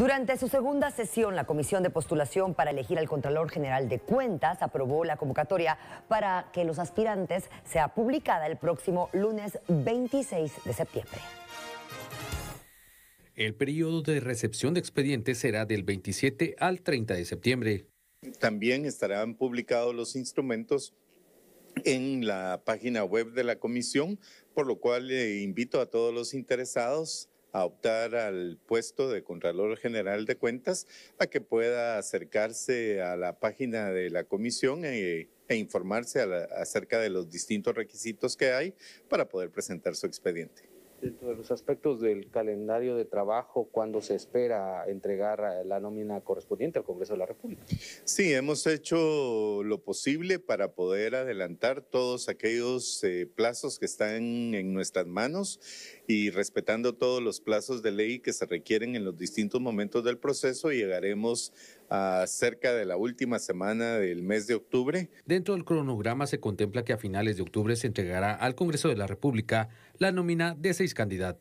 Durante su segunda sesión, la Comisión de Postulación para elegir al Contralor General de Cuentas aprobó la convocatoria para que los aspirantes sea publicada el próximo lunes 26 de septiembre. El periodo de recepción de expedientes será del 27 al 30 de septiembre. También estarán publicados los instrumentos en la página web de la comisión, por lo cual le eh, invito a todos los interesados a optar al puesto de Contralor General de Cuentas, a que pueda acercarse a la página de la comisión e, e informarse acerca de los distintos requisitos que hay para poder presentar su expediente. Dentro de los aspectos del calendario de trabajo, ¿cuándo se espera entregar la nómina correspondiente al Congreso de la República? Sí, hemos hecho lo posible para poder adelantar todos aquellos eh, plazos que están en nuestras manos y respetando todos los plazos de ley que se requieren en los distintos momentos del proceso, llegaremos acerca de la última semana del mes de octubre. Dentro del cronograma se contempla que a finales de octubre se entregará al Congreso de la República la nómina de seis candidatos.